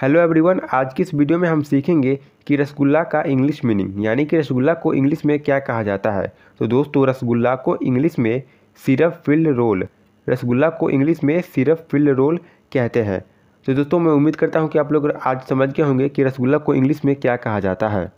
hello everyone आज की इस वीडियो में हम सीखेंगे कि रसगुल्ला का इंग्लिश मीनिंग यानी कि रसगुल्ला को इंग्लिश में क्या कहा जाता है तो दोस्तों रसगुल्ला को इंग्लिश में सिरप फिल्ड रोल रसगुल्ला को इंग्लिश में सिरप फिल्ड रोल कहते हैं तो दोस्तों मैं उम्मीद करता हूं कि आप लोग आज समझ गए होंगे कि रसगुल्ला को इंग्लिश में क्या कहा जाता है